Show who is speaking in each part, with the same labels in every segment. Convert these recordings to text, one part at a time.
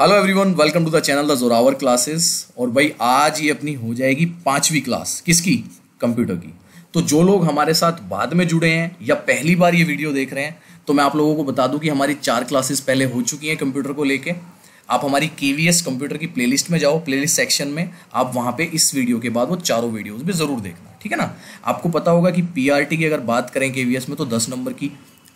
Speaker 1: hello everyone welcome to the channel the Zorawar classes और भाई आज ये अपनी हो जाएगी पांचवी क्लास किसकी कंप्यूटर की तो जो लोग हमारे साथ बाद में जुड़े हैं या पहली बार ये वीडियो देख रहे हैं तो मैं आप लोगों को बता दूं कि हमारी चार क्लासेस पहले हो चुकी हैं कंप्यूटर को लेके आप हमारी के कंप्यूटर की प्ले में जाओ प्ले सेक्शन में आप वहाँ पर इस वीडियो के बाद वो चारों वीडियोज भी ज़रूर देखना ठीक है ना आपको पता होगा कि पी की अगर बात करें के में तो दस नंबर की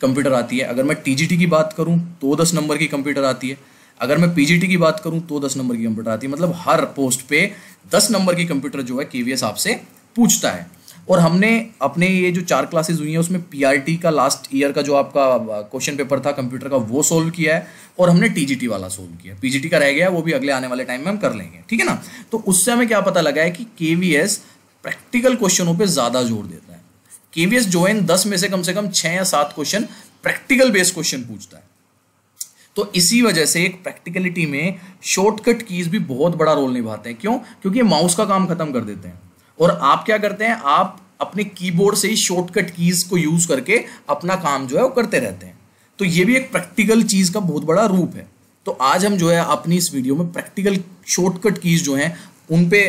Speaker 1: कंप्यूटर आती है अगर मैं टी की बात करूँ तो दस नंबर की कंप्यूटर आती है अगर मैं पीजीटी की बात करूं तो दस नंबर की कंप्यूटर आती है मतलब हर पोस्ट पे दस नंबर की कंप्यूटर जो है केवीएस आपसे पूछता है और हमने अपने ये जो चार क्लासेज हुई हैं उसमें पीआरटी का लास्ट ईयर का जो आपका क्वेश्चन पेपर था कंप्यूटर का वो सोल्व किया है और हमने टीजीटी वाला सोल्व किया है पीजीटी का रह गया वो भी अगले आने वाले टाइम में हम कर लेंगे ठीक है ना तो उससे हमें क्या पता लगा है कि केवीएस प्रैक्टिकल क्वेश्चनों पर ज़्यादा जोर देता है केवीएस जो है दस में से कम से कम छह या सात क्वेश्चन प्रैक्टिकल बेस्ड क्वेश्चन पूछता है तो इसी वजह से एक प्रैक्टिकलिटी में शॉर्टकट कीज भी बहुत बड़ा रोल निभाते हैं क्यों क्योंकि माउस का काम खत्म कर देते हैं और आप क्या करते हैं आप अपने कीबोर्ड से ही शॉर्टकट कीज को यूज करके अपना काम जो है वो करते रहते हैं तो ये भी एक प्रैक्टिकल चीज का बहुत बड़ा रूप है तो आज हम जो है अपनी इस वीडियो में प्रैक्टिकल शॉर्टकट कीज जो है उन पे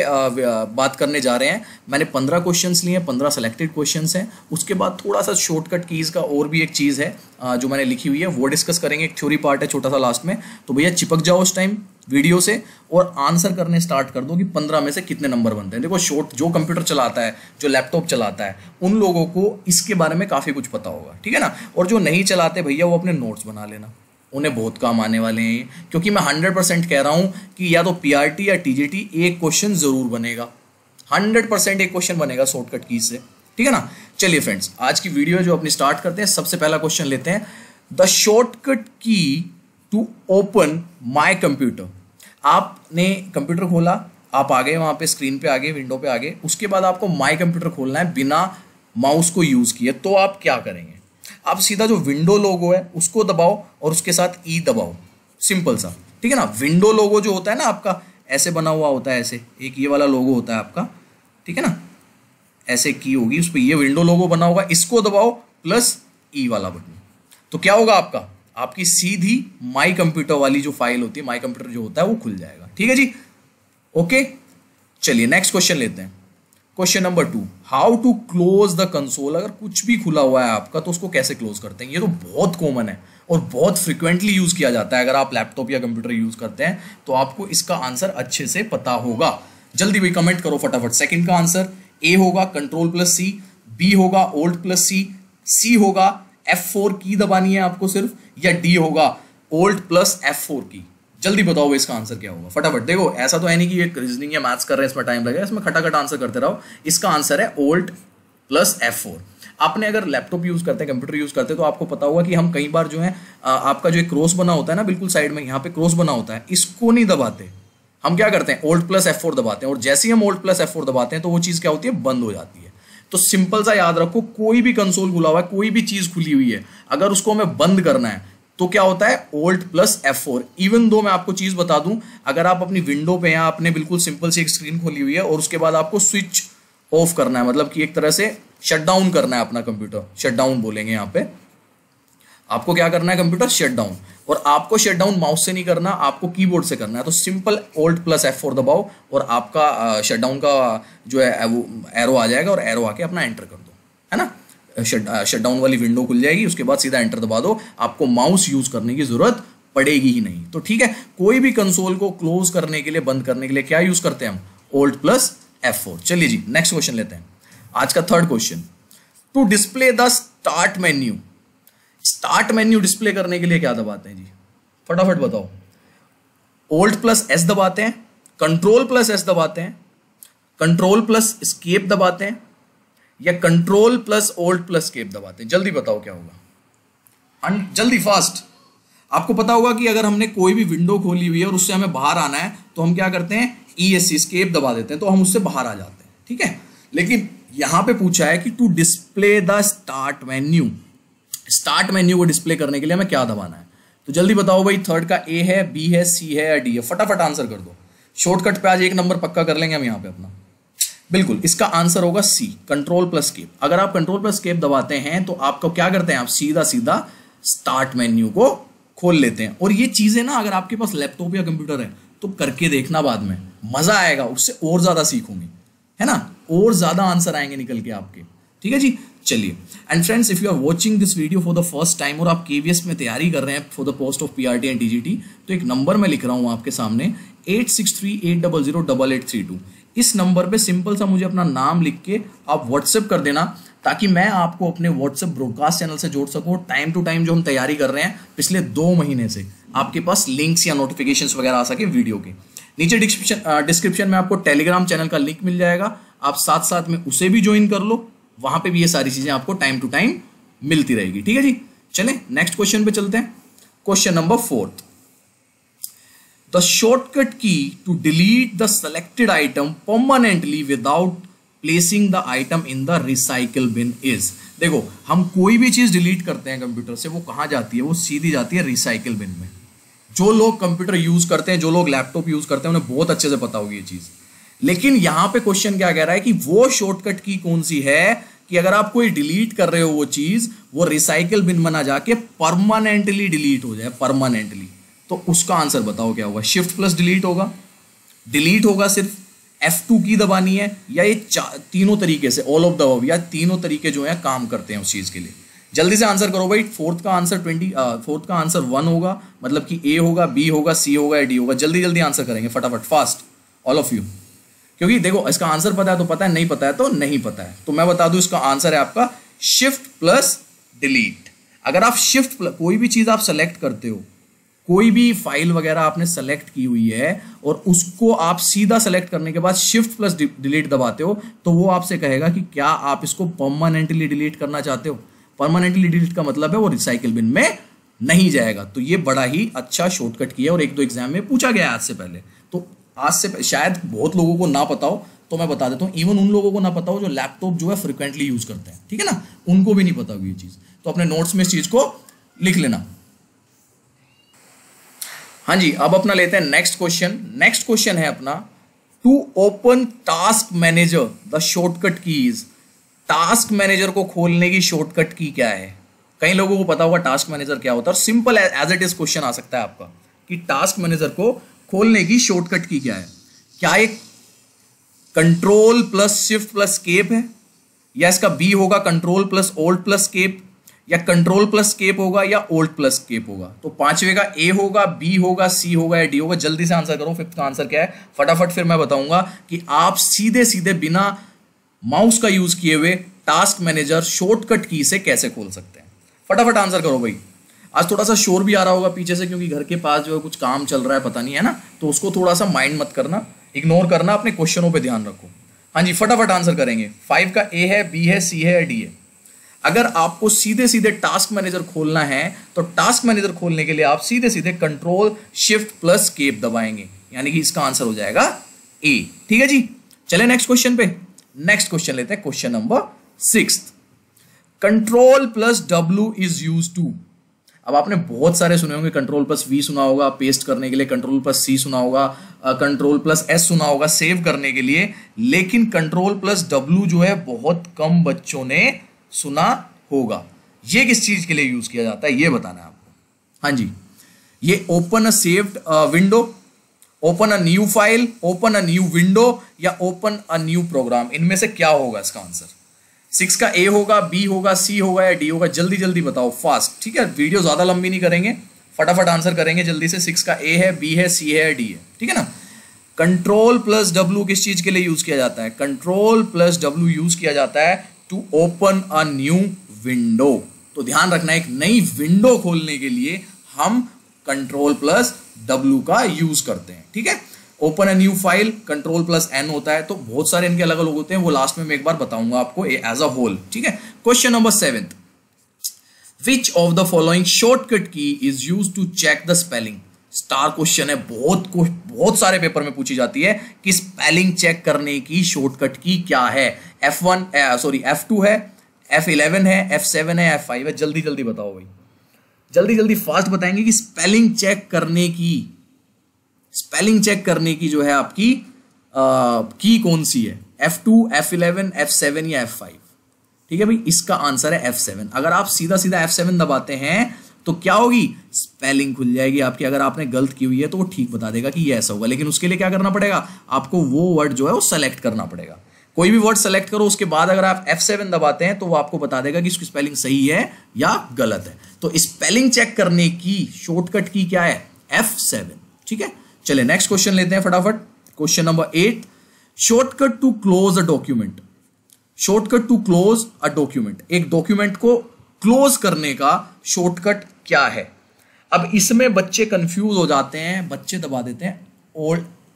Speaker 1: बात करने जा रहे हैं मैंने पंद्रह क्वेश्चन लिए हैं पंद्रह सेलेक्टेड क्वेश्चन हैं उसके बाद थोड़ा सा शॉर्टकट कीज़ का और भी एक चीज़ है जो मैंने लिखी हुई है वो डिस्कस करेंगे एक थ्योरी पार्ट है छोटा सा लास्ट में तो भैया चिपक जाओ उस टाइम वीडियो से और आंसर करने स्टार्ट कर दो कि पंद्रह में से कितने नंबर बनते हैं देखो शॉर्ट जो कंप्यूटर चलाता है जो लैपटॉप चलाता है उन लोगों को इसके बारे में काफ़ी कुछ पता होगा ठीक है ना और जो नहीं चलाते भैया वो अपने नोट्स बना लेना उन्हें बहुत काम आने वाले हैं ये क्योंकि मैं हंड्रेड परसेंट कह रहा हूँ कि या तो पी आर टी या टी जी टी एक क्वेश्चन ज़रूर बनेगा हंड्रेड परसेंट एक क्वेश्चन बनेगा शॉर्टकट की से ठीक है ना चलिए फ्रेंड्स आज की वीडियो जो अपनी स्टार्ट करते हैं सबसे पहला क्वेश्चन लेते हैं the shortcut key to open my computer आपने कंप्यूटर खोला आप आ गए वहाँ पे स्क्रीन पे आ गए विंडो पे आ गए उसके बाद आपको माई कंप्यूटर खोलना है बिना माउस को यूज़ किए तो आप क्या करेंगे आप सीधा जो विंडो लोगो है उसको दबाओ और उसके साथ ई e दबाओ सिंपल सा ठीक है ना विंडो लोगो जो होता है ना आपका ऐसे बना हुआ होता है ऐसे एक ये वाला लोगो होता है आपका ठीक है ना ऐसे की होगी उस पर ये विंडो लोगो बना होगा इसको दबाओ प्लस ई e वाला बटन तो क्या होगा आपका आपकी सीधी माई कंप्यूटर वाली जो फाइल होती है माई कंप्यूटर जो होता है वो खुल जाएगा ठीक है जी ओके चलिए नेक्स्ट क्वेश्चन लेते हैं question number two how to close the console अगर कुछ भी खुला हुआ है आपका तो उसको कैसे क्लोज करते हैं ये तो बहुत कॉमन है और बहुत फ्रिक्वेंटली यूज किया जाता है अगर आप लैपटॉप या कंप्यूटर यूज करते हैं तो आपको इसका आंसर अच्छे से पता होगा जल्दी भी कमेंट करो फटाफट सेकंड का आंसर ए होगा कंट्रोल प्लस सी बी होगा ओल्ड प्लस सी सी होगा एफ फोर की दबानी है आपको सिर्फ या डी होगा ओल्ड प्लस एफ फोर की जल्दी बताओ इसका आंसर क्या होगा फटाफट देखो ऐसा तो है नहीं कि ये रीजनिंग या मैथ्स कर रहे हैं इसमें टाइम लगेगा इसमें खटाखट आंसर करते रहो इसका आंसर है ओल्ट प्लस एफ फोर आपने अगर लैपटॉप यूज़ करते हैं कंप्यूटर यूज़ करते हैं तो आपको पता होगा कि हम कई बार जो है आपका जो एक क्रॉस बना होता है ना बिल्कुल साइड में यहाँ पे क्रॉस बना होता है इसको नहीं दबाते हम क्या करते हैं ओल्ट प्लस एफ फोर दबाते हैं और जैसे ही हम ओल्ट प्लस एफ फोर दबाते हैं तो वो चीज़ क्या होती है बंद हो जाती है तो सिंपल सा याद रखो कोई भी कंसोल खुला हुआ है कोई भी चीज़ खुली हुई है अगर उसको हमें बंद करना है तो क्या होता है alt plus F four even though मैं आपको चीज बता दूं अगर आप अपनी विंडो पे या आपने बिल्कुल सिंपल सी एक स्क्रीन खोली हुई है और उसके बाद आपको स्विच ऑफ करना है मतलब कि एक तरह से शट डाउन करना है अपना कंप्यूटर शट डाउन बोलेंगे यहाँ पे आपको क्या करना है कंप्यूटर शट डाउन और आपको शट डाउन माउस से नहीं करना आपको कीबोर्ड से करना है तो simple alt plus F four दबाओ और आपका शट डाउन का जो है वो एरो आ जाएगा और एरो आके अपना एंटर कर दो है ना शट डाउन uh, वाली विंडो खुल जाएगी उसके बाद सीधा एंटर दबा दो आपको माउस यूज करने की जरूरत पड़ेगी ही नहीं तो ठीक है कोई भी कंसोल को क्लोज करने के लिए बंद करने के लिए क्या यूज करते हैं हम ओल्ड प्लस एफ फोर चलिए जी नेक्स्ट क्वेश्चन लेते हैं आज का third question to display the start menu start menu display करने के लिए क्या दबाते हैं जी फटाफट बताओ ओल्ड प्लस एस दबाते हैं कंट्रोल प्लस एस दबाते हैं कंट्रोल प्लस स्केप दबाते हैं या control plus alt plus escape दबाते हैं जल्दी बताओ क्या होगा जल्दी फास्ट आपको पता होगा कि अगर हमने कोई भी विंडो खोली हुई है और उससे हमें बाहर आना है तो हम क्या करते हैं ई एस सी स्केप दबा देते हैं तो हम उससे बाहर आ जाते हैं ठीक है लेकिन यहां पे पूछा है कि to display the start menu start menu को डिस्प्ले करने के लिए हमें क्या दबाना है तो जल्दी बताओ भाई थर्ड का ए है बी है सी है या डी है फटाफट आंसर कर दो शॉर्टकट पे आज एक नंबर पक्का कर लेंगे हम यहाँ पे अपना बिल्कुल इसका आंसर होगा सी कंट्रोल प्लस केप अगर आप कंट्रोल प्लस केप दबाते हैं तो आपको क्या करते हैं आप सीधा सीधा स्टार्ट मेन्यू को खोल लेते हैं और ये चीज़ें ना अगर आपके पास लैपटॉप या कंप्यूटर है तो करके देखना बाद में मज़ा आएगा उससे और ज़्यादा सीखोगे है ना और ज़्यादा आंसर आएंगे निकल के आपके ठीक है जी चलिए and friends if you are watching this video for the first time और आप के में तैयारी कर रहे हैं for the post of P R T and T तो एक नंबर मैं लिख रहा हूँ आपके सामने eight six three eight double zero double eight three two इस नंबर पे सिंपल सा मुझे अपना नाम लिख के आप व्हाट्सएप कर देना ताकि मैं आपको अपने व्हाट्सएप ब्रॉडकास्ट चैनल से जोड़ सकूँ टाइम टू टाइम जो हम तैयारी कर रहे हैं पिछले दो महीने से आपके पास लिंक्स या नोटिफिकेशन वगैरह आ सके वीडियो के नीचे डिस्क्रिप्शन डिस्क्रिप्शन में आपको टेलीग्राम चैनल का लिंक मिल जाएगा आप साथ साथ में उसे भी ज्वाइन कर लो वहां पे भी ये सारी चीज़ें आपको टाइम टू टाइम मिलती रहेगी ठीक है जी चलें नेक्स्ट क्वेश्चन पे चलते हैं question number fourth the shortcut key to delete the selected item permanently without placing the item in the recycle bin is देखो हम कोई भी चीज़ डिलीट करते हैं कंप्यूटर से वो कहाँ जाती है वो सीधी जाती है रिसाइकल बिन में जो लोग कंप्यूटर यूज़ करते हैं जो लोग लैपटॉप यूज़ करते हैं उन्हें बहुत अच्छे से पता होगी ये चीज़ लेकिन यहाँ पे क्वेश्चन क्या कह रहा है कि वो शॉर्टकट की कौन सी है कि अगर आप कोई डिलीट कर रहे हो वो चीज़ वो रिसाइकल बिन में ना जाके परमानेंटली डिलीट हो जाए परमानेंटली तो उसका आंसर बताओ क्या होगा शिफ्ट प्लस डिलीट होगा डिलीट होगा सिर्फ F2 की दबानी है या ये तीनों तरीके से ऑल ऑफ द या तीनों तरीके जो है काम करते हैं उस चीज़ के लिए जल्दी से आंसर करो भाई फोर्थ का आंसर ट्वेंटी फोर्थ का आंसर वन होगा मतलब कि ए होगा बी होगा सी होगा या डी होगा जल्दी जल्दी आंसर करेंगे फटाफट फास्ट ऑल ऑफ यू क्योंकि देखो इसका आंसर पता है तो पता है नहीं पता है तो नहीं पता है तो मैं बता दू इसका आंसर है आपका शिफ्ट प्लस डिलीट अगर आप शिफ्ट कोई भी चीज़ आप सेलेक्ट करते हो कोई भी फाइल वगैरह आपने सेलेक्ट की हुई है और उसको आप सीधा सेलेक्ट करने के बाद शिफ्ट प्लस डिलीट दबाते हो तो वो आपसे कहेगा कि क्या आप इसको परमानेंटली डिलीट करना चाहते हो परमानेंटली डिलीट का मतलब है वो रिसाइकिल बिन में नहीं जाएगा तो ये बड़ा ही अच्छा शॉर्टकट किया और एक दो एग्जाम में पूछा गया आज से पहले तो आज से शायद बहुत लोगों को ना पता हो तो मैं बता देता हूँ इवन उन लोगों को ना पता हो जो लैपटॉप जो है फ्रिक्वेंटली यूज करते हैं ठीक है ना उनको भी नहीं पता होगी ये चीज़ तो अपने नोट्स में इस चीज़ को लिख लेना हाँ जी अब अपना लेते हैं नेक्स्ट क्वेश्चन नेक्स्ट क्वेश्चन है अपना to open task manager the shortcut keys task manager को खोलने की शॉर्टकट की क्या है कई लोगों को पता होगा टास्क मैनेजर क्या होता है और simple as it is question आ सकता है आपका कि टास्क मैनेजर को खोलने की शॉर्टकट की क्या है क्या एक control plus shift plus escape है या इसका बी होगा control plus alt plus escape या कंट्रोल प्लस केप होगा या ओल्ड प्लस केप होगा तो पांचवे का ए होगा बी होगा सी होगा या डी होगा जल्दी से आंसर करो फिफ्थ का आंसर क्या है फटाफट फिर मैं बताऊंगा कि आप सीधे सीधे बिना माउस का यूज किए हुए टास्क मैनेजर शॉर्टकट की से कैसे खोल सकते हैं फटाफट आंसर करो भाई आज थोड़ा सा शोर भी आ रहा होगा पीछे से क्योंकि घर के पास जो है कुछ काम चल रहा है पता नहीं है ना तो उसको थोड़ा सा माइंड मत करना इग्नोर करना अपने क्वेश्चनों पर ध्यान रखो हाँ जी फटाफट आंसर करेंगे फाइव का ए है बी है सी है या डी है अगर आपको सीधे सीधे टास्क मैनेजर खोलना है तो टास्क मैनेजर खोलने के लिए आप सीधे सीधे कंट्रोल शिफ्ट प्लस केप दबाएंगे यानी कि इसका आंसर हो जाएगा ए ठीक है जी चले नेक्स्ट क्वेश्चन पे नेक्स्ट क्वेश्चन लेते हैं question number six control plus W is use to अब आपने बहुत सारे सुने होंगे कंट्रोल प्लस वी सुना होगा पेस्ट करने के लिए कंट्रोल प्लस सी सुना होगा कंट्रोल प्लस एस सुना होगा सेव करने के लिए लेकिन कंट्रोल प्लस डब्ल्यू जो है बहुत कम बच्चों ने सुना होगा ये किस चीज के लिए यूज किया जाता है ये बताना है आपको हाँ जी ये open a saved window open a new file open a new window या ओपन अ न्यू प्रोग्राम इनमें से क्या होगा इसका आंसर सिक्स का ए होगा बी होगा सी होगा या डी होगा जल्दी जल्दी बताओ फास्ट ठीक है वीडियो ज़्यादा लंबी नहीं करेंगे फटाफट आंसर करेंगे जल्दी से सिक्स का ए है बी है सी है डी है ठीक है ना कंट्रोल प्लस डब्ल्यू किस चीज़ के लिए यूज़ किया जाता है कंट्रोल प्लस डब्ल्यू यूज़ किया जाता है to open a new window तो ध्यान रखना एक नई विंडो खोलने के लिए हम कंट्रोल प्लस डब्ल्यू का यूज करते हैं ठीक है open a new file control plus N होता है तो बहुत सारे इनके अलग अलग होते हैं वो लास्ट में मैं एक बार बताऊंगा आपको एज अ होल ठीक है question number seventh which of the following shortcut key is use to check the spelling star question है बहुत बहुत सारे पेपर में पूछी जाती है कि स्पेलिंग चेक करने की शॉर्टकट की क्या है F one sorry F two है एफ इलेवन है एफ सेवन है एफ फाइव है जल्दी जल्दी बताओ भाई जल्दी जल्दी फास्ट बताएंगे कि स्पेलिंग चेक करने की स्पेलिंग चेक करने की जो है आपकी की कौन सी है F two F eleven F seven या एफ फाइव ठीक है भाई इसका आंसर है एफ सेवन अगर आप सीधा सीधा एफ सेवन दबाते हैं तो क्या होगी स्पेलिंग खुल जाएगी आपकी अगर आपने गलत की हुई है तो वो ठीक बता देगा कि ये ऐसा होगा लेकिन उसके लिए क्या करना पड़ेगा आपको वो वर्ड जो है वो सेलेक्ट करना पड़ेगा कोई भी वर्ड सेलेक्ट करो उसके बाद अगर आप सेवन दबाते हैं तो वो आपको बता देगा कि इसकी स्पेलिंग सही है या गलत है तो स्पेलिंग चेक करने की शॉर्टकट की क्या है सेवन ठीक है चले नेक्स्ट क्वेश्चन लेते हैं फटाफट question number eight shortcut to close a document shortcut to close a document एक डॉक्यूमेंट को क्लोज करने का शॉर्टकट क्या है अब इसमें बच्चे कंफ्यूज हो जाते हैं बच्चे दबा देते हैं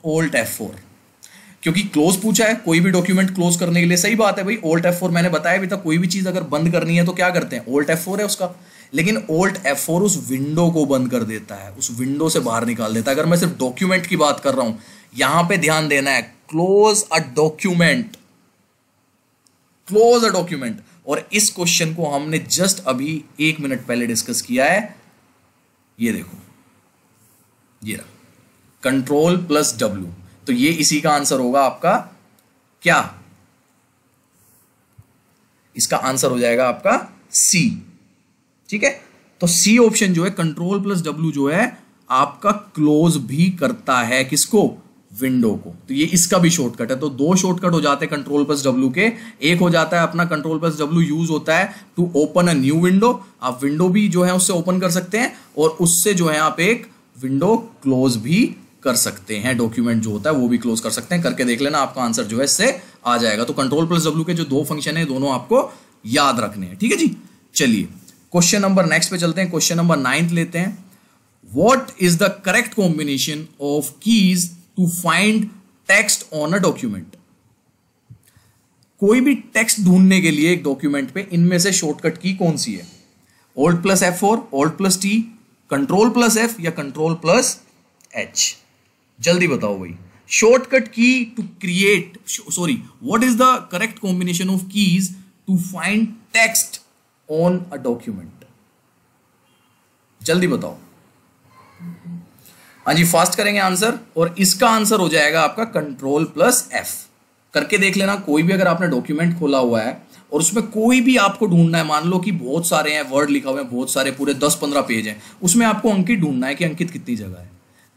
Speaker 1: ओल्ट एफ फोर क्योंकि क्लोज पूछा है कोई भी डॉक्यूमेंट क्लोज करने के लिए सही बात है भाई ओल्ट एफ फोर मैंने बताया भी था कोई भी चीज़ अगर बंद करनी है तो क्या करते हैं ओल्ट एफ फोर है उसका लेकिन ओल्ट एफ फोर उस विंडो को बंद कर देता है उस विंडो से बाहर निकाल देता है अगर मैं सिर्फ डॉक्यूमेंट की बात कर रहा हूं यहां पे ध्यान देना है close a document close a document और इस क्वेश्चन को हमने जस्ट अभी एक मिनट पहले डिस्कस किया है ये देखो ये रहा कंट्रोल प्लस डब्ल्यू तो ये इसी का आंसर होगा आपका क्या इसका आंसर हो जाएगा आपका सी ठीक है तो सी ऑप्शन जो है कंट्रोल प्लस डब्ल्यू जो है आपका क्लोज भी करता है किसको विंडो को तो ये इसका भी शॉर्टकट है तो दो शॉर्टकट हो जाते हैं कंट्रोल प्लस डब्ल्यू के एक हो जाता है अपना कंट्रोल प्लस डब्ल्यू यूज होता है to open a new window आप विंडो भी जो है उससे ओपन कर सकते हैं और उससे जो है आप एक विंडो क्लोज भी कर सकते हैं डॉक्यूमेंट जो होता है वो भी क्लोज कर सकते हैं करके देख लेना आपका आंसर जो है इससे आ जाएगा तो कंट्रोल प्लस डब्ल्यू के जो दो फंक्शन है दोनों आपको याद रखने हैं ठीक है जी चलिए क्वेश्चन नंबर नेक्स्ट पे चलते हैं क्वेश्चन नंबर नाइन्थ लेते हैं what is the correct combination of keys to find text on a document कोई भी टेक्स्ट ढूंढने के लिए एक डॉक्यूमेंट पे इनमें से शॉर्टकट की कौन सी है alt plus F four alt plus T control plus F या कंट्रोल प्लस एच जल्दी बताओ भाई shortcut key to create sorry what is the correct combination of keys to find text on a document जल्दी बताओ हाँ जी fast करेंगे answer और इसका आंसर हो जाएगा आपका कंट्रोल प्लस एफ करके देख लेना कोई भी अगर आपने डॉक्यूमेंट खोला हुआ है और उसमें कोई भी आपको ढूंढना है मान लो कि बहुत सारे हैं वर्ड लिखा हुआ है बहुत सारे पूरे दस पंद्रह पेज हैं उसमें आपको अंकित ढूंढना है कि अंकित कितनी जगह है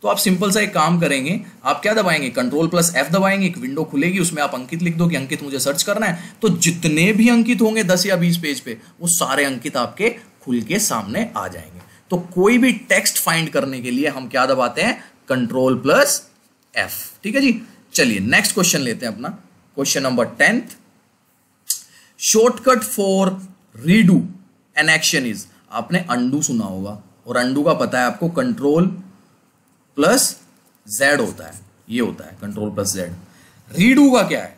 Speaker 1: तो आप सिंपल सा एक काम करेंगे आप क्या दबाएंगे कंट्रोल प्लस एफ दबाएंगे एक विंडो खुलेगी उसमें आप अंकित लिख दो कि अंकित मुझे सर्च करना है तो जितने भी अंकित होंगे दस या बीस पेज पे वो सारे अंकित आपके खुल के सामने आ जाएंगे तो कोई भी टेक्स्ट फाइंड करने के लिए हम क्या दबाते हैं कंट्रोल प्लस एफ ठीक है जी चलिए नेक्स्ट क्वेश्चन लेते हैं अपना question number tenth shortcut for redo an action is आपने अंडू सुना होगा और अंडू का पता है आपको कंट्रोल प्लस जेड होता है ये होता है कंट्रोल प्लस जेड रीडू का क्या है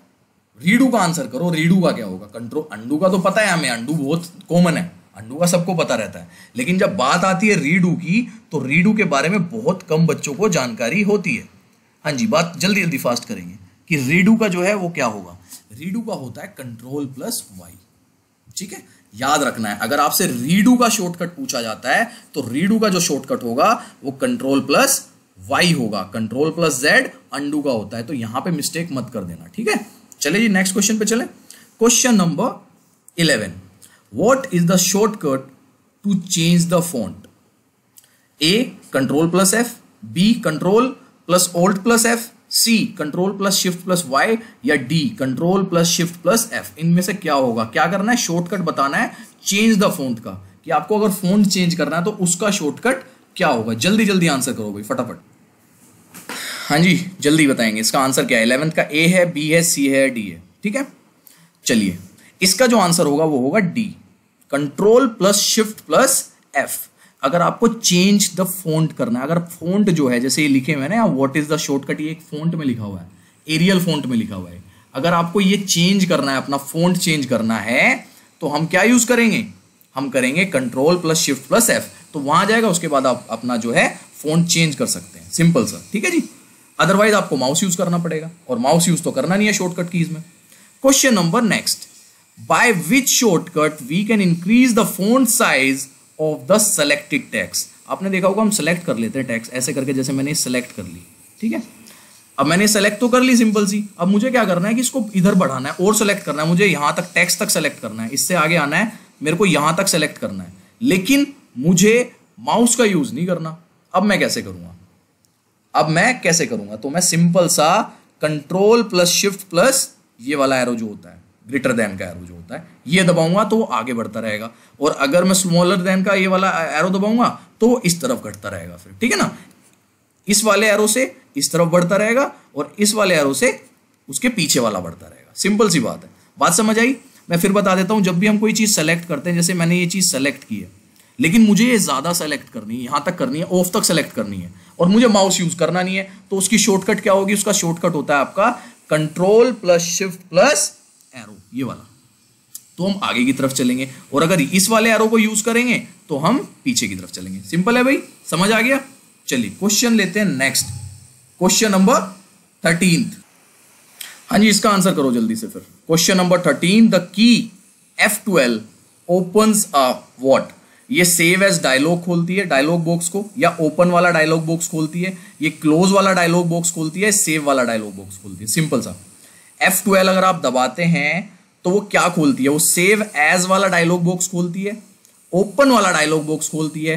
Speaker 1: रीडू का आंसर करो रीडू का क्या होगा कंट्रोल अंडू का तो पता है हमें अंडू बहुत कॉमन है अंडू का सबको पता रहता है लेकिन जब बात आती है रीडू की तो रीडू के बारे में बहुत कम बच्चों को जानकारी होती है हाँ जी बात जल्दी जल्दी फास्ट करेंगे कि रीडू का जो है वो क्या होगा रीडू का होता है कंट्रोल प्लस वाई ठीक है याद रखना है अगर आपसे रीडू का शॉर्टकट पूछा जाता है तो रीडू का जो शॉर्टकट होगा वो कंट्रोल प्लस वाई होगा कंट्रोल प्लस जेड अंडू का होता है तो यहां पे मिस्टेक मत कर देना ठीक है चले जी नेक्स्ट क्वेश्चन पे चले question number eleven what is the shortcut to change the font a control plus f b control plus alt plus f C control plus shift plus Y या D control plus shift plus F इनमें से क्या होगा क्या करना है shortcut बताना है चेंज द फोन का कि आपको अगर फोन चेंज करना है तो उसका शॉर्टकट क्या होगा जल्दी जल्दी आंसर करो भाई फटाफट हाँ जी जल्दी बताएंगे इसका आंसर क्या है इलेवंथ का ए है बी है सी है डी है ठीक है चलिए इसका जो आंसर होगा वो होगा D control plus shift plus F अगर आपको चेंज द फोन्ट करना है अगर फोन्ट जो है जैसे ये लिखे हुए हैं ना व्हाट इज द शॉर्टकट ये एक फोन्ट में लिखा हुआ है एरियल फोन्ट में लिखा हुआ है अगर आपको ये चेंज करना है अपना फोन्ट चेंज करना है तो हम क्या यूज करेंगे हम करेंगे control plus shift plus F तो वहां जाएगा उसके बाद आप अपना जो है फोन चेंज कर सकते हैं सिंपल सर ठीक है जी अदरवाइज आपको माउस यूज करना पड़ेगा और माउस यूज तो करना नहीं है शॉर्टकट कीज में question number next by which shortcut we can increase the font size of the selected text आपने देखा होगा हम सेलेक्ट कर लेते हैं टैक्स ऐसे करके जैसे मैंने सेलेक्ट कर ली ठीक है अब मैंने सेलेक्ट तो कर ली सिंपल सी अब मुझे क्या करना है कि इसको इधर बढ़ाना है और सेलेक्ट करना है मुझे यहां तक टेक्स्ट तक सेलेक्ट करना है इससे आगे आना है मेरे को यहां तक सेलेक्ट करना है लेकिन मुझे माउस का यूज़ नहीं करना अब मैं कैसे करूंगा अब मैं कैसे करूंगा तो मैं सिंपल सा कंट्रोल प्लस शिफ्ट प्लस ये वाला एरो जो होता है ग्रेटर देन का एरो जो होता है ये दबाऊंगा तो वो आगे बढ़ता रहेगा और अगर मैं स्मॉलर देन का ये वाला एरो दबाऊंगा तो इस तरफ घटता रहेगा फिर ठीक है ना इस वाले एरो से इस तरफ बढ़ता रहेगा और इस वाले एरो से उसके पीछे वाला बढ़ता रहेगा सिंपल सी बात है बात समझ आई मैं फिर बता देता हूं जब भी हम कोई चीज़ सेलेक्ट करते हैं जैसे मैंने ये चीज़ सेलेक्ट की है लेकिन मुझे ये ज़्यादा सेलेक्ट करनी है यहां तक करनी है ऑफ तक सेलेक्ट करनी है और मुझे माउस यूज़ करना नहीं है तो उसकी शॉर्टकट क्या होगी उसका शॉर्टकट होता है आपका control plus shift plus arrow ये वाला तो हम आगे की तरफ चलेंगे और अगर इस वाले एरो को यूज करेंगे तो हम पीछे की तरफ चलेंगे सिंपल है भाई समझ आ गया चलिए क्वेश्चन लेते हैं नेक्स्ट क्वेश्चन नंबर थर्टीन हाँ जी इसका आंसर करो जल्दी से फिर question number thirteen the key F twelve open what ये सेव एज डायलॉग खोलती है डायलॉग बॉक्स को या ओपन वाला डायलॉग बॉक्स खोलती है ये क्लोज वाला डायलॉग बॉक्स खोलती है सेव वाला डायलॉग बॉक्स खोलती है सिंपल सा F12 अगर आप दबाते हैं तो वो क्या खोलती है वो सेव एज वाला डायलॉग बॉक्स खोलती है ओपन वाला डायलॉग बॉक्स खोलती है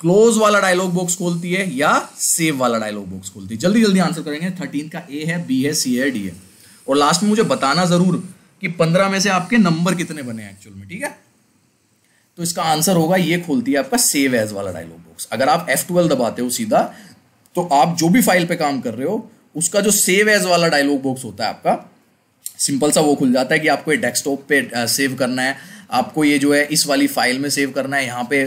Speaker 1: क्लोज वाला डायलॉग बॉक्स खोलती है या सेव वाला डायलॉग बॉक्स खोलती है जल्दी जल्दी आंसर करेंगे थर्टीन का ए है बी है सी है डी है और लास्ट में मुझे बताना जरूर कि पंद्रह में से आपके नंबर कितने बने एक्चुअल में ठीक है तो इसका आंसर होगा ये खोलती है आपका सेव एज वाला डायलॉग बॉक्स अगर आप एफ ट्वेल्व दबाते हो सीधा तो आप जो भी फाइल पे काम कर रहे हो उसका जो सेव एज वाला डायलॉग बॉक्स होता है आपका सिंपल सा वो खुल जाता है कि आपको ये डेस्कटॉप पे सेव करना है आपको ये जो है इस वाली फाइल में सेव करना है यहाँ पे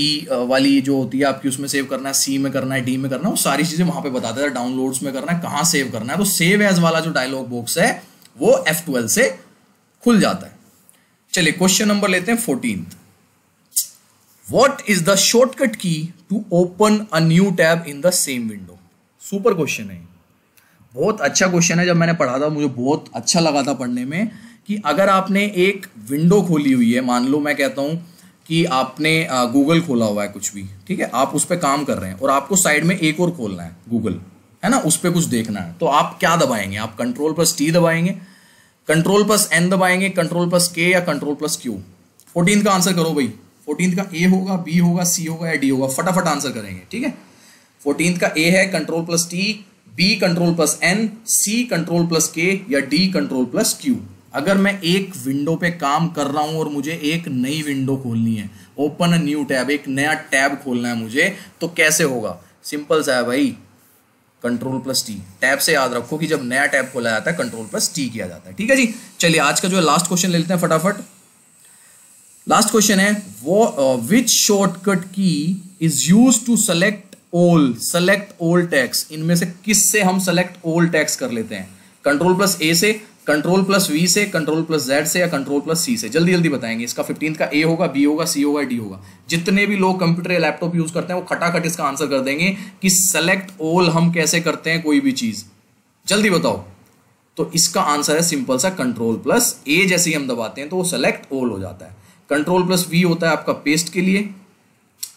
Speaker 1: ई वाली जो होती है आपकी उसमें सेव करना है सी में करना है डी में करना है वो सारी चीज़ें वहाँ पे बता देता है डाउनलोड्स में करना है कहाँ सेव करना है तो सेव एज वाला जो डायलॉग बॉक्स है वो एफ ट्वेल्व से खुल जाता है चलिए क्वेश्चन नंबर लेते हैं fourteen what is the shortcut key to open a new tab in the same window super question है बहुत अच्छा क्वेश्चन है जब मैंने पढ़ा था मुझे बहुत अच्छा लगा था पढ़ने में कि अगर आपने एक विंडो खोली हुई है मान लो मैं कहता हूँ कि आपने गूगल खोला हुआ है कुछ भी ठीक है आप उस पर काम कर रहे हैं और आपको साइड में एक और खोलना है गूगल है ना उस पर कुछ देखना है तो आप क्या दबाएंगे आप कंट्रोल प्लस टी दबाएंगे कंट्रोल प्लस एन दबाएंगे कंट्रोल प्लस के या कंट्रोल प्लस क्यू फोर्टीन का आंसर करो भाई फोर्टीन का ए होगा बी होगा सी होगा या डी होगा फटाफट आंसर करेंगे ठीक है फोर्टीन का ए है control plus T P control plus N C control plus K या डी कंट्रोल प्लस क्यू अगर मैं एक विंडो पे काम कर रहा हूं और मुझे एक नई विंडो खोलनी है ओपन न्यू टैब एक नया टैब खोलना है मुझे तो कैसे होगा सिंपल सा है भाई कंट्रोल प्लस टी टैब से याद रखो कि जब नया टैब खोला जाता है कंट्रोल प्लस टी किया जाता है ठीक है जी चलिए आज का जो लास्ट क्वेश्चन ले लेते हैं फटाफट लास्ट क्वेश्चन है वो which shortcut key is use to select all select all text इनमें से किस से हम सेलेक्ट ओल टैक्स कर लेते हैं कंट्रोल प्लस ए से कंट्रोल प्लस वी से कंट्रोल प्लस जेड से या कंट्रोल प्लस सी से जल्दी जल्दी बताएंगे इसका फिफ्टीन का ए होगा बी होगा सी होगा डी होगा जितने भी लोग कंप्यूटर या लैपटॉप यूज करते हैं वो खटाखट इसका आंसर कर देंगे कि सेलेक्ट ओल हम कैसे करते हैं कोई भी चीज जल्दी बताओ तो इसका आंसर है सिंपल सा कंट्रोल प्लस ए जैसे ही हम दबाते हैं तो वो सेलेक्ट ओल हो जाता है कंट्रोल प्लस वी होता है आपका पेस्ट के लिए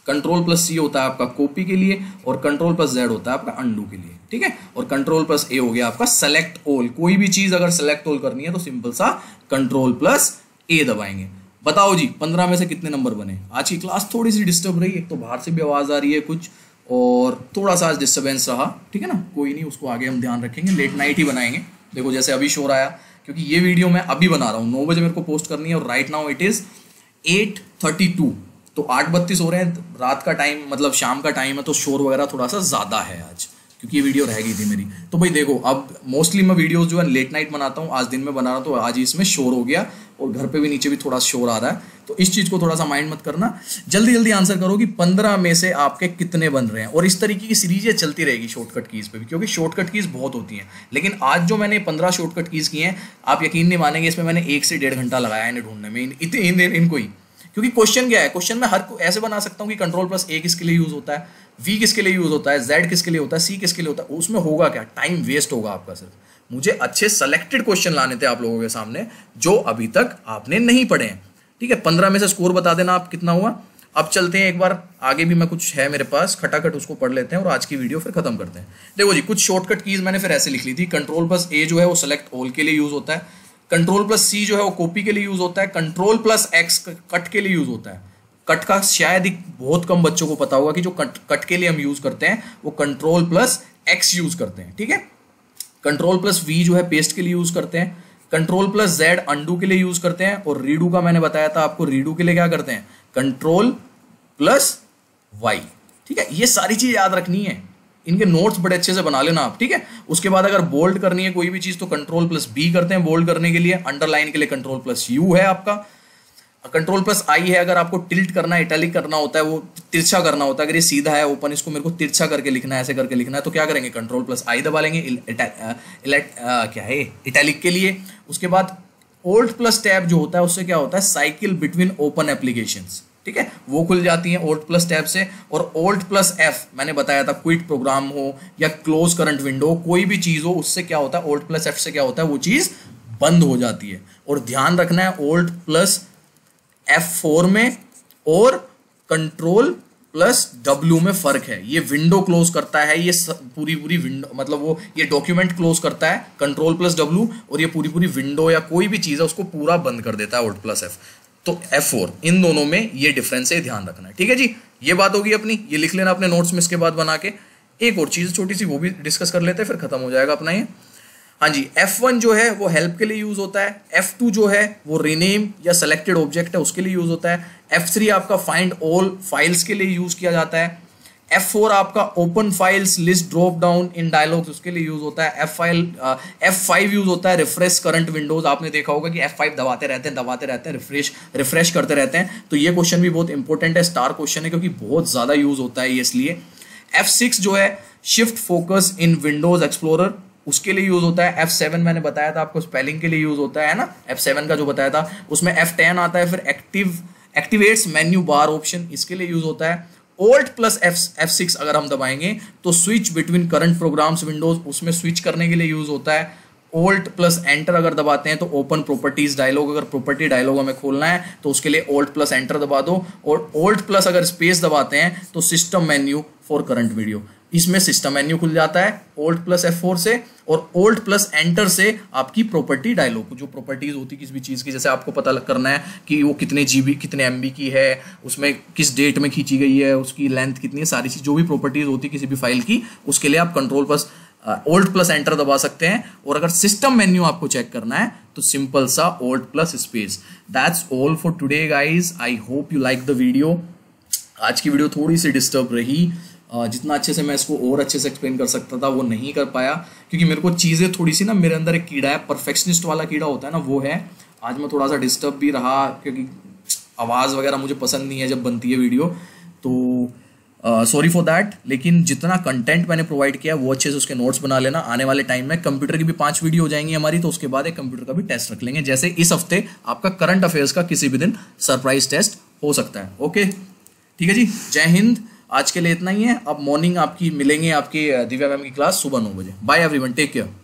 Speaker 1: कंट्रोल प्लस सी होता है आपका कॉपी के लिए और कंट्रोल प्लस जेड होता है आपका अंडू के लिए ठीक है और कंट्रोल प्लस ए हो गया आपका सेलेक्ट ऑल कोई भी चीज अगर सेलेक्ट ऑल करनी है तो सिंपल सा कंट्रोल प्लस ए दबाएंगे बताओ जी पंद्रह में से कितने नंबर बने आज की क्लास थोड़ी सी डिस्टर्ब रही एक तो बाहर से भी आवाज आ रही है कुछ और थोड़ा सा आज डिस्टर्बेंस रहा ठीक है ना कोई नहीं उसको आगे हम ध्यान रखेंगे लेट नाइट ही बनाएंगे देखो जैसे अभी शोर आया क्योंकि ये वीडियो मैं अभी बना रहा हूँ नौ बजे मेरे को पोस्ट करनी है और right now it is eight thirty two तो आठ बत्तीस हो रहे हैं रात का टाइम मतलब शाम का टाइम है तो शोर वगैरह थोड़ा सा ज़्यादा है आज क्योंकि ये वीडियो रह गई थी मेरी तो भाई देखो अब मोस्टली मैं वीडियोस जो है लेट नाइट बनाता हूँ आज दिन में बना रहा तो आज इसमें शोर हो गया और घर पे भी नीचे भी थोड़ा शोर आ रहा है तो इस चीज़ को थोड़ा सा माइंड मत करना जल्दी जल्दी आंसर करो कि पंद्रह में से आपके कितने बन रहे हैं और इस तरीके की सीरीज़ें चलती रहेगी शॉर्टकट कीज़ पे भी क्योंकि शॉर्टकट कीज़ बहुत होती हैं लेकिन आज जो मैंने पंद्रह शॉर्टकट कीज़ की हैं आप यकीन नहीं मानेंगे इसमें मैंने एक से डेढ़ घंटा लगाया इन्हें ढूंढने में इन, इन, इन, इनको ही क्योंकि क्वेश्चन क्या है क्वेश्चन में हर को ऐसे बना सकता हूँ कि कंट्रोल प्लस ए किसके लिए यूज होता है वी किसके लिए यूज होता है जेड किसके लिए होता है सी किसके लिए होता है उसमें होगा क्या टाइम वेस्ट होगा आपका सिर्फ मुझे अच्छे सेलेक्टेड क्वेश्चन लाने थे आप लोगों के सामने जो अभी तक आपने नहीं पढ़े हैं ठीक है पंद्रह में से स्कोर बता देना आप कितना हुआ अब चलते हैं एक बार आगे भी मैं कुछ है मेरे पास खटाखट उसको पढ़ लेते हैं और आज की वीडियो फिर खत्म करते हैं देखो जी कुछ शॉर्टकट कीज मैंने फिर ऐसे लिख ली थी कंट्रोल प्लस ए जो है वो सेलेक्ट ऑल के लिए यूज होता है कंट्रोल प्लस सी जो है वो कॉपी के लिए यूज होता है कंट्रोल प्लस एक्स कट के लिए यूज होता है कट का शायद ही बहुत कम बच्चों को पता होगा कि जो कट कट के लिए हम यूज करते हैं वो कंट्रोल प्लस एक्स यूज करते हैं ठीक है कंट्रोल प्लस वी जो है पेस्ट के लिए यूज करते हैं कंट्रोल प्लस जेड अंडू के लिए यूज करते हैं और रीडू का मैंने बताया था आपको रीडू के लिए क्या करते हैं कंट्रोल प्लस वाई ठीक है ये सारी चीज याद रखनी है इनके नोट्स बड़े अच्छे से बना लेना आप ठीक है उसके बाद अगर बोल्ड करनी है कोई भी चीज़ तो कंट्रोल प्लस बी करते हैं बोल्ड करने के लिए अंडरलाइन के लिए कंट्रोल प्लस यू है आपका कंट्रोल प्लस आई है अगर आपको टिल्ट करना है इटैलिक करना होता है वो तिरछा करना होता है अगर ये सीधा है ओपन इसको मेरे को तिरछा करके लिखना है ऐसे करके लिखना है तो क्या करेंगे कंट्रोल प्लस आई दबा लेंगे क्या है इटैलिक के लिए उसके बाद ओल्ड प्लस टैब जो होता है उससे क्या होता है साइकिल बिटवीन ओपन एप्लीकेशन ठीक है वो खुल जाती हैं ओल्ट प्लस टैब से और ओल्ट प्लस एफ मैंने बताया था क्विट प्रोग्राम हो या क्लोज करंट विंडो कोई भी चीज़ हो उससे क्या होता है ओल्ट प्लस एफ से क्या होता है वो चीज़ बंद हो जाती है और ध्यान रखना है ओल्ट प्लस एफ फोर में और कंट्रोल प्लस डब्ल्यू में फ़र्क है ये विंडो क्लोज करता है ये पूरी पूरी विंडो मतलब वो ये डॉक्यूमेंट क्लोज करता है कंट्रोल प्लस डब्ल्यू और ये पूरी पूरी विंडो या कोई भी चीज़ है उसको पूरा बंद कर देता है ओल्ट प्लस एफ तो F4 इन दोनों में ये डिफरेंस है ध्यान रखना है ठीक है जी ये बात होगी अपनी ये लिख लेना अपने नोट्स में इसके बाद बना के एक और चीज़ छोटी सी वो भी डिस्कस कर लेते हैं फिर खत्म हो जाएगा अपना ये हाँ जी F1 जो है वो हेल्प के लिए यूज़ होता है F2 जो है वो रीनेम या सेलेक्टेड ऑब्जेक्ट है उसके लिए यूज़ होता है F3 आपका फाइंड ऑल फाइल्स के लिए यूज़ किया जाता है F4 आपका open files list drop down in dialogs उसके लिए यूज होता है एफ फाइल फाइव यूज होता है रिफ्रेश करंट विंडोज आपने देखा होगा कि F5 दबाते रहते हैं दबाते रहते हैं रिफ्रेश रिफ्रेश करते रहते हैं तो ये क्वेश्चन भी बहुत इंपॉर्टेंट है स्टार क्वेश्चन है क्योंकि बहुत ज़्यादा यूज होता है इसलिए इसलिए F6 जो है shift focus in Windows Explorer उसके लिए यूज होता है F7 मैंने बताया था आपको स्पेलिंग के लिए यूज होता है ना F7 का जो बताया था उसमें F10 आता है फिर active activates menu bar option इसके लिए यूज होता है alt plus F F six अगर हम दबाएंगे तो switch between current programs windows उसमें स्विच करने के लिए यूज होता है ओल्ट प्लस एंटर अगर दबाते हैं तो ओपन प्रॉपर्टीज डायलॉग अगर प्रॉपर्टी डायलॉग हमें खोलना है तो उसके लिए ओल्ट प्लस एंटर दबा दो और ओल्ट प्लस अगर स्पेस दबाते हैं तो system menu for current video इसमें सिस्टम मेन्यू खुल जाता है ओल्ट प्लस एफ फोर से और ओल्ट प्लस एंटर से आपकी प्रॉपर्टी डायलॉग जो प्रॉपर्टीज होती किसी भी चीज़ की जैसे आपको पता करना है कि वो कितने जीबी कितने एमबी की है उसमें किस डेट में खींची गई है उसकी लेंथ कितनी है सारी चीज़ जो भी प्रॉपर्टीज होती किसी भी फाइल की उसके लिए आप control plus alt plus enter दबा सकते हैं और अगर सिस्टम मेन्यू आपको चेक करना है तो सिंपल सा alt plus space that's all for today guys I hope you like the video आज की वीडियो थोड़ी सी डिस्टर्ब रही जितना अच्छे से मैं इसको और अच्छे से एक्सप्लेन कर सकता था वो नहीं कर पाया क्योंकि मेरे को चीज़ें थोड़ी सी ना मेरे अंदर एक कीड़ा है परफेक्शनिस्ट वाला कीड़ा होता है ना वो है आज मैं थोड़ा सा डिस्टर्ब भी रहा क्योंकि आवाज़ वगैरह मुझे पसंद नहीं है जब बनती है वीडियो तो सॉरी फॉर दैट लेकिन जितना कंटेंट मैंने प्रोवाइड किया वो अच्छे से उसके नोट्स बना लेना आने वाले टाइम में कंप्यूटर की भी पांच वीडियो हो जाएंगी हमारी तो उसके बाद एक कंप्यूटर का भी टेस्ट रख लेंगे जैसे इस हफ्ते आपका करंट अफेयर्स का किसी भी दिन सरप्राइज टेस्ट हो सकता है ओके ठीक है जी जय हिंद आज के लिए इतना ही है अब मॉर्निंग आपकी मिलेंगे आपकी दिव्या मैम की क्लास सुबह नौ बजे बाय एवरीवन टेक केयर